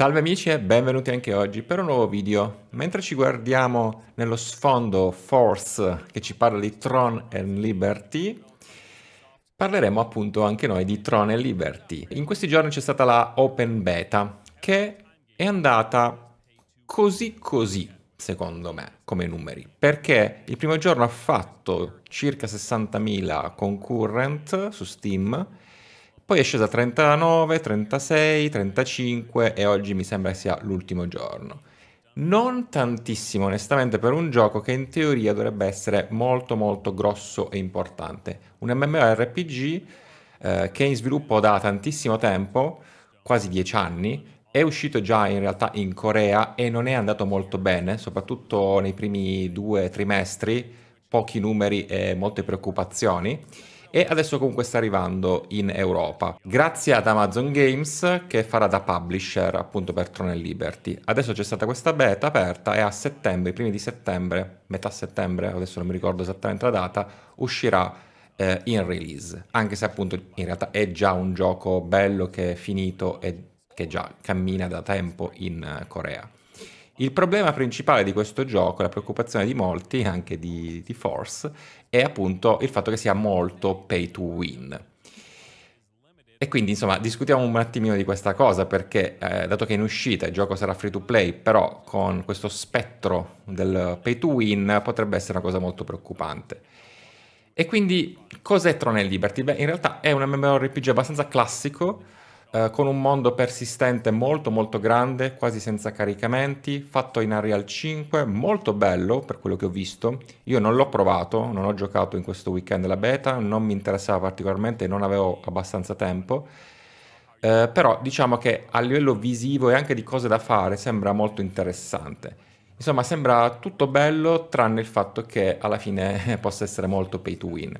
Salve amici e benvenuti anche oggi per un nuovo video. Mentre ci guardiamo nello sfondo Force che ci parla di Tron and Liberty, parleremo appunto anche noi di Tron and Liberty. In questi giorni c'è stata la Open Beta che è andata così così secondo me come numeri perché il primo giorno ha fatto circa 60.000 concurrent su Steam poi è scesa a 39, 36, 35 e oggi mi sembra sia l'ultimo giorno. Non tantissimo onestamente per un gioco che in teoria dovrebbe essere molto molto grosso e importante. Un MMORPG eh, che è in sviluppo da tantissimo tempo, quasi 10 anni, è uscito già in realtà in Corea e non è andato molto bene, soprattutto nei primi due trimestri, pochi numeri e molte preoccupazioni e adesso comunque sta arrivando in Europa grazie ad Amazon Games che farà da publisher appunto per Tron Liberty. Adesso c'è stata questa beta aperta e a settembre, i primi di settembre, metà settembre, adesso non mi ricordo esattamente la data, uscirà eh, in release, anche se appunto in realtà è già un gioco bello che è finito e che già cammina da tempo in eh, Corea. Il problema principale di questo gioco, la preoccupazione di molti, anche di, di Force, è appunto il fatto che sia molto pay to win. E quindi insomma discutiamo un attimino di questa cosa perché eh, dato che in uscita il gioco sarà free to play però con questo spettro del pay to win potrebbe essere una cosa molto preoccupante. E quindi cos'è Tron Liberty? Beh in realtà è un MMORPG abbastanza classico eh, con un mondo persistente molto molto grande, quasi senza caricamenti, fatto in Unreal 5, molto bello per quello che ho visto. Io non l'ho provato, non ho giocato in questo weekend la beta, non mi interessava particolarmente, non avevo abbastanza tempo. Eh, però diciamo che a livello visivo e anche di cose da fare sembra molto interessante. Insomma, sembra tutto bello tranne il fatto che alla fine possa essere molto pay to win.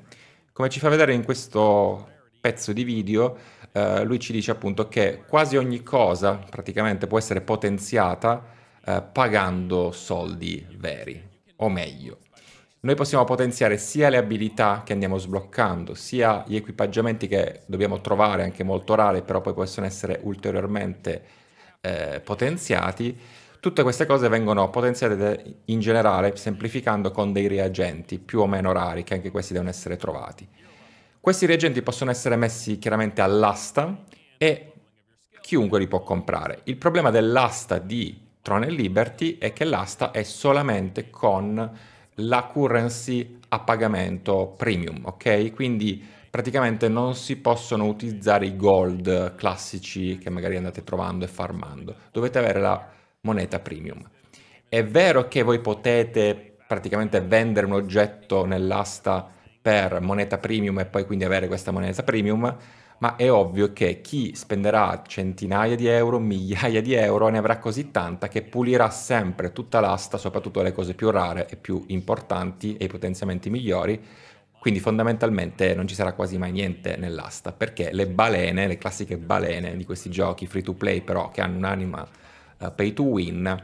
Come ci fa vedere in questo pezzo di video, eh, lui ci dice appunto che quasi ogni cosa praticamente può essere potenziata eh, pagando soldi veri, o meglio. Noi possiamo potenziare sia le abilità che andiamo sbloccando, sia gli equipaggiamenti che dobbiamo trovare, anche molto rari, però poi possono essere ulteriormente eh, potenziati, Tutte queste cose vengono potenziate in generale semplificando con dei reagenti più o meno rari che anche questi devono essere trovati. Questi reagenti possono essere messi chiaramente all'asta e chiunque li può comprare. Il problema dell'asta di Tron e Liberty è che l'asta è solamente con la currency a pagamento premium, ok? Quindi praticamente non si possono utilizzare i gold classici che magari andate trovando e farmando, dovete avere la moneta premium. È vero che voi potete praticamente vendere un oggetto nell'asta per moneta premium e poi quindi avere questa moneta premium, ma è ovvio che chi spenderà centinaia di euro, migliaia di euro, ne avrà così tanta che pulirà sempre tutta l'asta, soprattutto le cose più rare e più importanti e i potenziamenti migliori. Quindi fondamentalmente non ci sarà quasi mai niente nell'asta, perché le balene, le classiche balene di questi giochi free to play però che hanno un'anima uh, pay to win,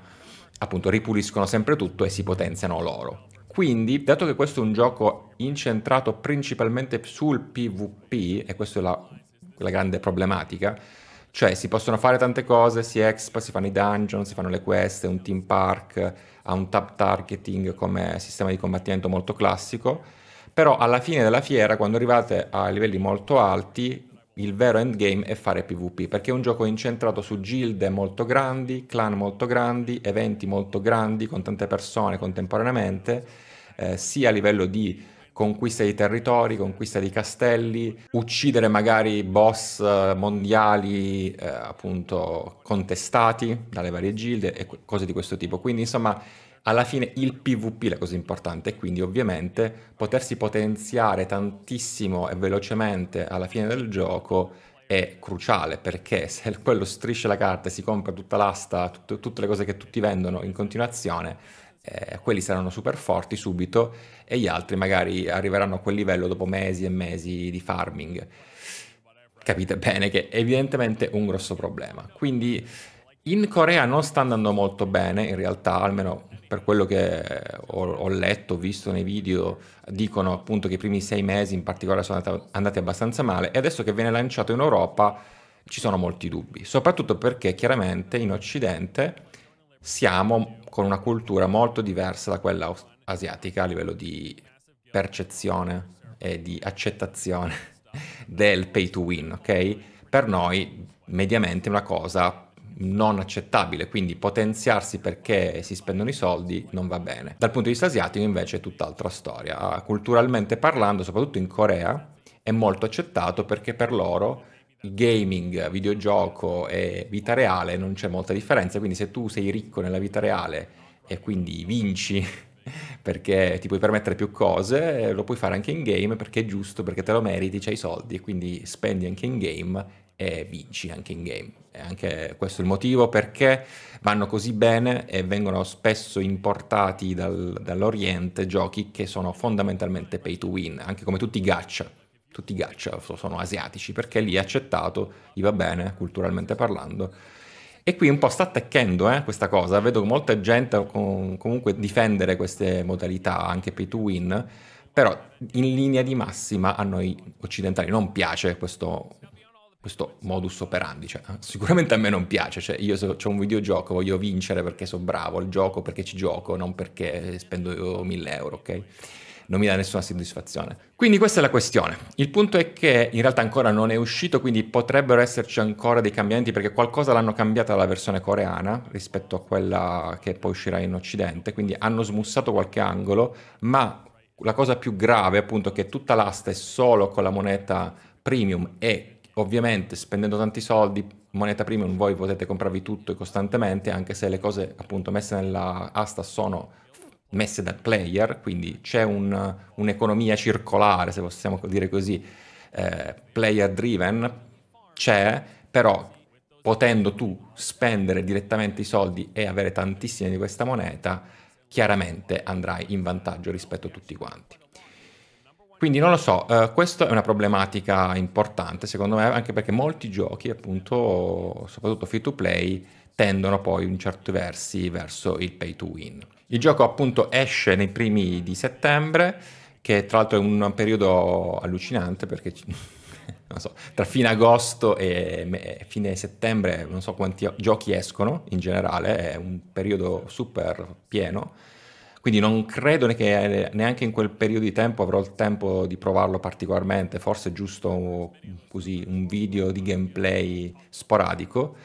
appunto ripuliscono sempre tutto e si potenziano loro. Quindi, dato che questo è un gioco incentrato principalmente sul PvP, e questa è la, la grande problematica, cioè si possono fare tante cose, si expa, si fanno i dungeon, si fanno le quest, un team park, ha un tab targeting come sistema di combattimento molto classico, però alla fine della fiera, quando arrivate a livelli molto alti, il vero endgame è fare PvP, perché è un gioco incentrato su gilde molto grandi, clan molto grandi, eventi molto grandi, con tante persone contemporaneamente, eh, sia a livello di conquista di territori, conquista di castelli, uccidere magari boss eh, mondiali eh, appunto contestati dalle varie gilde e cose di questo tipo. Quindi insomma alla fine il PvP è la cosa importante quindi ovviamente potersi potenziare tantissimo e velocemente alla fine del gioco è cruciale perché se quello strisce la carta e si compra tutta l'asta, tut- tutte le cose che tutti vendono in continuazione, eh, quelli saranno super forti subito e gli altri magari arriveranno a quel livello dopo mesi e mesi di farming. Capite bene che è evidentemente un grosso problema. Quindi in Corea non sta andando molto bene, in realtà, almeno per quello che ho, ho letto, visto nei video, dicono appunto che i primi sei mesi in particolare sono andati abbastanza male e adesso che viene lanciato in Europa ci sono molti dubbi, soprattutto perché chiaramente in Occidente siamo con una cultura molto diversa da quella asiatica a livello di percezione e di accettazione del pay to win, ok? Per noi mediamente una cosa non accettabile, quindi potenziarsi perché si spendono i soldi non va bene. Dal punto di vista asiatico invece è tutt'altra storia. Ah, culturalmente parlando, soprattutto in Corea, è molto accettato perché per loro gaming, videogioco e vita reale non c'è molta differenza, quindi se tu sei ricco nella vita reale e quindi vinci perché ti puoi permettere più cose, lo puoi fare anche in game perché è giusto, perché te lo meriti, c'hai i soldi e quindi spendi anche in game e vinci anche in game. E anche questo è il motivo perché vanno così bene e vengono spesso importati dal, dall'Oriente giochi che sono fondamentalmente pay to win, anche come tutti i gacha. Tutti i gacha sono asiatici perché lì è accettato, gli va bene culturalmente parlando. E qui un po' sta attecchendo eh, questa cosa, vedo molta gente com- comunque difendere queste modalità anche pay to win, però in linea di massima a noi occidentali non piace questo questo modus operandi, cioè, eh, sicuramente a me non piace, cioè, io se ho un videogioco voglio vincere perché sono bravo al gioco, perché ci gioco, non perché spendo 1000 euro, ok? Non mi dà nessuna soddisfazione. Quindi questa è la questione. Il punto è che in realtà ancora non è uscito, quindi potrebbero esserci ancora dei cambiamenti perché qualcosa l'hanno cambiata la versione coreana rispetto a quella che poi uscirà in Occidente, quindi hanno smussato qualche angolo, ma la cosa più grave appunto è che tutta l'asta è solo con la moneta premium e ovviamente spendendo tanti soldi, moneta premium, voi potete comprarvi tutto e costantemente, anche se le cose appunto messe nella asta sono messe dal player, quindi c'è un, un'economia circolare, se possiamo dire così, eh, player driven, c'è, però potendo tu spendere direttamente i soldi e avere tantissime di questa moneta, chiaramente andrai in vantaggio rispetto a tutti quanti. Quindi non lo so, eh, questa è una problematica importante secondo me, anche perché molti giochi, appunto, soprattutto free to play, tendono poi in certi versi verso il pay to win. Il gioco appunto esce nei primi di settembre, che tra l'altro è un periodo allucinante perché so, tra fine agosto e fine settembre non so quanti giochi escono in generale, è un periodo super pieno quindi non credo che neanche in quel periodo di tempo avrò il tempo di provarlo particolarmente, forse giusto così un video di gameplay sporadico.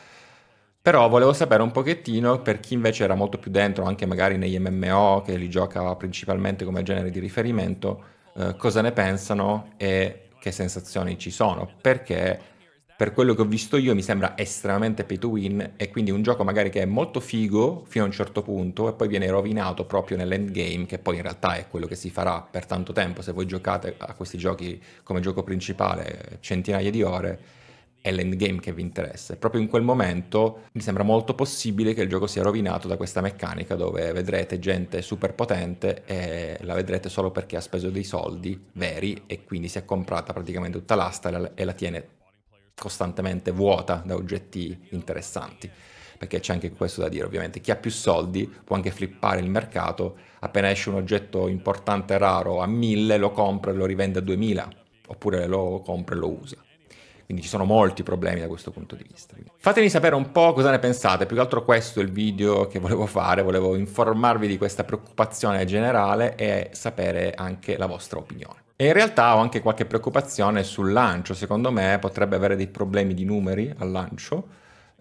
Però volevo sapere un pochettino per chi invece era molto più dentro, anche magari negli MMO, che li gioca principalmente come genere di riferimento, eh, cosa ne pensano e che sensazioni ci sono. Perché per quello che ho visto io mi sembra estremamente pay to win e quindi un gioco magari che è molto figo fino a un certo punto e poi viene rovinato proprio nell'endgame che poi in realtà è quello che si farà per tanto tempo se voi giocate a questi giochi come gioco principale centinaia di ore è l'endgame che vi interessa. proprio in quel momento mi sembra molto possibile che il gioco sia rovinato da questa meccanica dove vedrete gente super potente e la vedrete solo perché ha speso dei soldi veri e quindi si è comprata praticamente tutta l'asta e la tiene costantemente vuota da oggetti interessanti. Perché c'è anche questo da dire, ovviamente. Chi ha più soldi può anche flippare il mercato. Appena esce un oggetto importante, raro, a 1000, lo compra e lo rivende a 2000. Oppure lo compra e lo usa. Quindi ci sono molti problemi da questo punto di vista. fatemi sapere un po' cosa ne pensate, più che altro questo è il video che volevo fare, volevo informarvi di questa preoccupazione generale e sapere anche la vostra opinione. E in realtà ho anche qualche preoccupazione sul lancio, secondo me potrebbe avere dei problemi di numeri al lancio.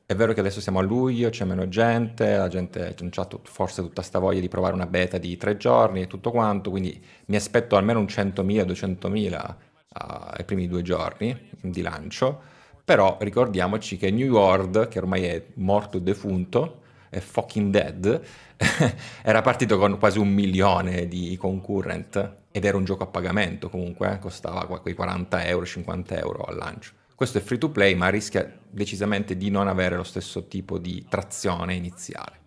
È vero che adesso siamo a luglio, c'è meno gente, la gente non ha tut- forse tutta sta voglia di provare una beta di tre giorni e tutto quanto, quindi mi aspetto almeno un 100.000, 200.000 ah, ai primi due giorni di lancio. Però ricordiamoci che New World, che ormai è morto e defunto, è fucking dead, era partito con quasi un milione di concurrent ed era un gioco a pagamento comunque, eh, costava quei 40 euro, 50 euro al lancio. Questo è free to play ma rischia decisamente di non avere lo stesso tipo di trazione iniziale.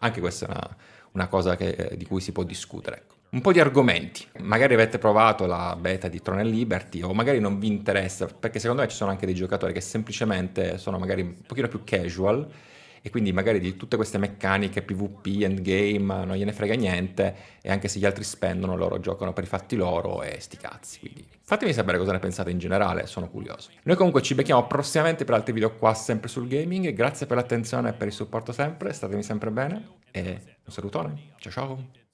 Anche questa è una, una cosa che, eh, di cui si può discutere. Ecco. Un po' di argomenti, magari avete provato la beta di Tron Liberty o magari non vi interessa, perché secondo me ci sono anche dei giocatori che semplicemente sono magari un pochino più casual e quindi magari di tutte queste meccaniche PvP, endgame, non gliene frega niente e anche se gli altri spendono loro giocano per i fatti loro e sti cazzi. Quindi fatemi sapere cosa ne pensate in generale, sono curioso. Noi comunque ci becchiamo prossimamente per altri video qua sempre sul gaming, grazie per l'attenzione e per il supporto sempre, statemi sempre bene e un salutone, ciao ciao!